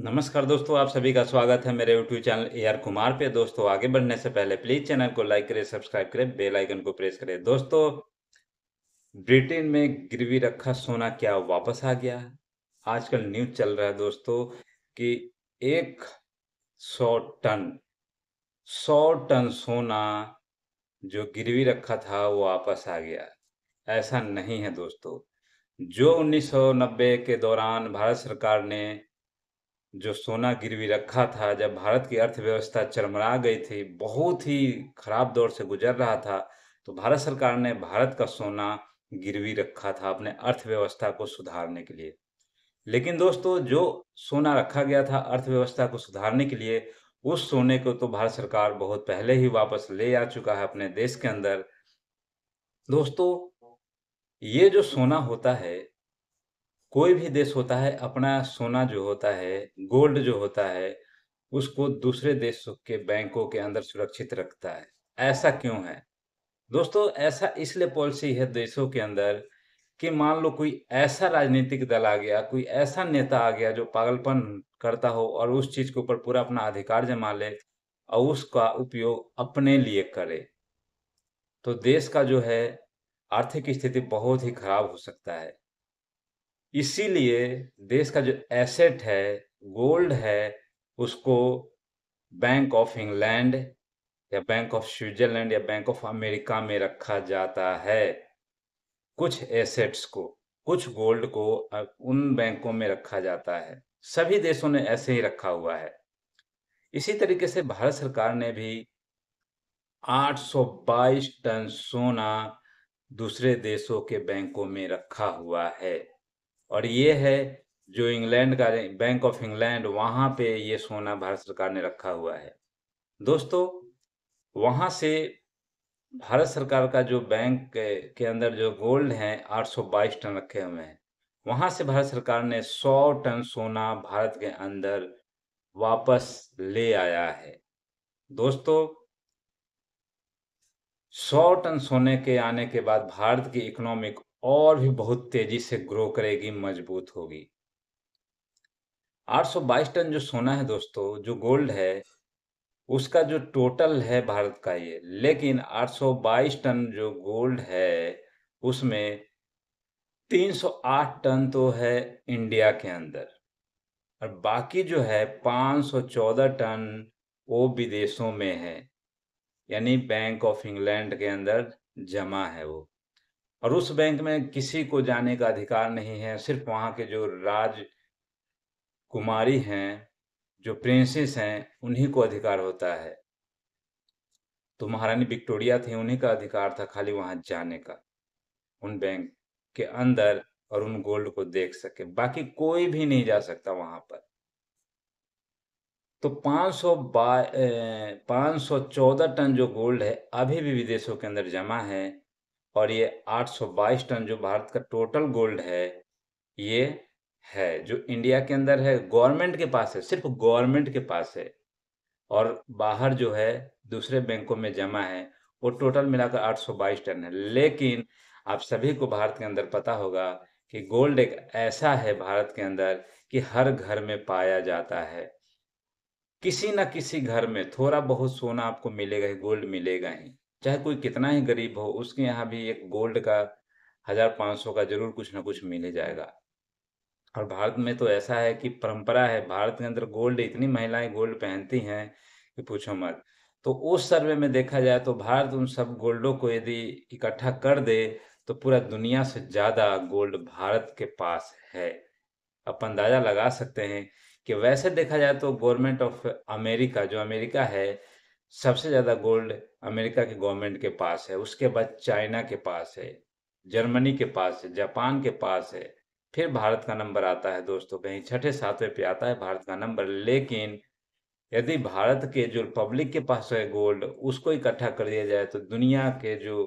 नमस्कार दोस्तों आप सभी का स्वागत है मेरे YouTube channel A R Kumar पे दोस्तों आगे बढ़ने से पहले प्लीज चैनल को लाइक करें सब्सक्राइब करें बेल आइकन को प्रेस करें दोस्तों ब्रिटेन में गिरवी रखा सोना क्या वापस आ गया आजकल न्यूज चल रहा है दोस्तों कि एक सौ टन सौ टन सोना जो गिरवी रखा था वो वापस आ गया ऐसा नहीं है दोस्तों जो उन्नीस के दौरान भारत सरकार ने जो सोना गिरवी रखा था जब भारत की अर्थव्यवस्था चरमरा गई थी बहुत ही खराब दौर से गुजर रहा था तो भारत सरकार ने भारत का सोना गिरवी रखा था अपने अर्थव्यवस्था को सुधारने के लिए लेकिन दोस्तों जो सोना रखा गया था अर्थव्यवस्था को सुधारने के लिए उस सोने को तो भारत सरकार बहुत पहले ही वापस ले आ चुका है अपने देश के अंदर दोस्तों ये जो सोना होता है कोई भी देश होता है अपना सोना जो होता है गोल्ड जो होता है उसको दूसरे देशों के बैंकों के अंदर सुरक्षित रखता है ऐसा क्यों है दोस्तों ऐसा इसलिए पॉलिसी है देशों के अंदर कि मान लो कोई ऐसा राजनीतिक दल आ गया कोई ऐसा नेता आ गया जो पागलपन करता हो और उस चीज के ऊपर पूरा अपना अधिकार जमा ले और उसका उपयोग अपने लिए करे तो देश का जो है आर्थिक स्थिति बहुत ही खराब हो सकता है इसीलिए देश का जो एसेट है गोल्ड है उसको बैंक ऑफ इंग्लैंड या बैंक ऑफ स्विट्जरलैंड या बैंक ऑफ अमेरिका में रखा जाता है कुछ एसेट्स को कुछ गोल्ड को उन बैंकों में रखा जाता है सभी देशों ने ऐसे ही रखा हुआ है इसी तरीके से भारत सरकार ने भी 822 टन सोना दूसरे देशों के बैंकों में रखा हुआ है और ये है जो इंग्लैंड का बैंक ऑफ इंग्लैंड वहाँ पे ये सोना भारत सरकार ने रखा हुआ है दोस्तों वहाँ से भारत सरकार का जो बैंक के अंदर जो गोल्ड हैं 822 टन रखे हुए हैं वहाँ से भारत सरकार ने 100 टन सोना भारत के अंदर वापस ले आया है दोस्तों 100 टन सोने के आने के बाद भारत की इकोनॉमिक और भी बहुत तेजी से ग्रो करेगी मजबूत होगी 822 टन जो सोना है दोस्तों जो गोल्ड है उसका जो टोटल है भारत का ये लेकिन 822 टन जो गोल्ड है उसमें 308 टन तो है इंडिया के अंदर और बाकी जो है 514 टन वो विदेशों में है यानी बैंक ऑफ इंग्लैंड के अंदर जमा है वो और उस बैंक में किसी को जाने का अधिकार नहीं है सिर्फ वहाँ के जो राज कुमारी हैं जो प्रिंसेस हैं उन्हीं को अधिकार होता है तो महारानी विक्टोरिया थी उन्हीं का अधिकार था खाली वहाँ जाने का उन बैंक के अंदर और उन गोल्ड को देख सके बाकी कोई भी नहीं जा सकता वहां पर तो 500 पाँच सौ चौदह टन जो गोल्ड है अभी भी विदेशों के अंदर जमा है और ये 822 टन जो भारत का टोटल गोल्ड है ये है जो इंडिया के अंदर है गवर्नमेंट के पास है सिर्फ गवर्नमेंट के पास है और बाहर जो है दूसरे बैंकों में जमा है वो टोटल मिलाकर 822 टन है लेकिन आप सभी को भारत के अंदर पता होगा कि गोल्ड एक ऐसा है भारत के अंदर कि हर घर में पाया जाता है किसी न किसी घर में थोड़ा बहुत सोना आपको मिलेगा ही गोल्ड मिलेगा ही चाहे कोई कितना ही गरीब हो उसके यहाँ भी एक गोल्ड का हजार पाँच सौ का जरूर कुछ ना कुछ मिल जाएगा और भारत में तो ऐसा है कि परंपरा है भारत के अंदर गोल्ड इतनी महिलाएं गोल्ड पहनती हैं कि पूछो मत तो उस सर्वे में देखा जाए तो भारत उन सब गोल्डों को यदि इकट्ठा कर दे तो पूरा दुनिया से ज़्यादा गोल्ड भारत के पास है आप अंदाज़ा लगा सकते हैं कि वैसे देखा जाए तो गवर्नमेंट ऑफ अमेरिका जो अमेरिका है सबसे ज़्यादा गोल्ड अमेरिका के गवर्नमेंट के पास है उसके बाद चाइना के पास है जर्मनी के पास है जापान के पास है फिर भारत का नंबर आता है दोस्तों कहीं छठे सातवें पे आता है भारत का नंबर लेकिन यदि भारत के जो पब्लिक के पास है गोल्ड उसको इकट्ठा कर दिया जाए तो दुनिया के जो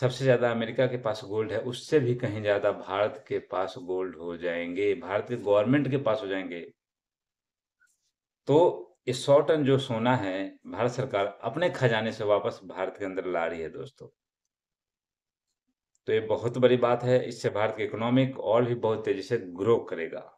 सबसे ज़्यादा अमेरिका के पास गोल्ड है उससे भी कहीं ज़्यादा भारत के पास गोल्ड हो जाएंगे भारत के गवर्नमेंट के पास हो जाएंगे तो ये सौ टन जो सोना है भारत सरकार अपने खजाने से वापस भारत के अंदर ला रही है दोस्तों तो ये बहुत बड़ी बात है इससे भारत की इकोनॉमिक और भी बहुत तेजी से ग्रो करेगा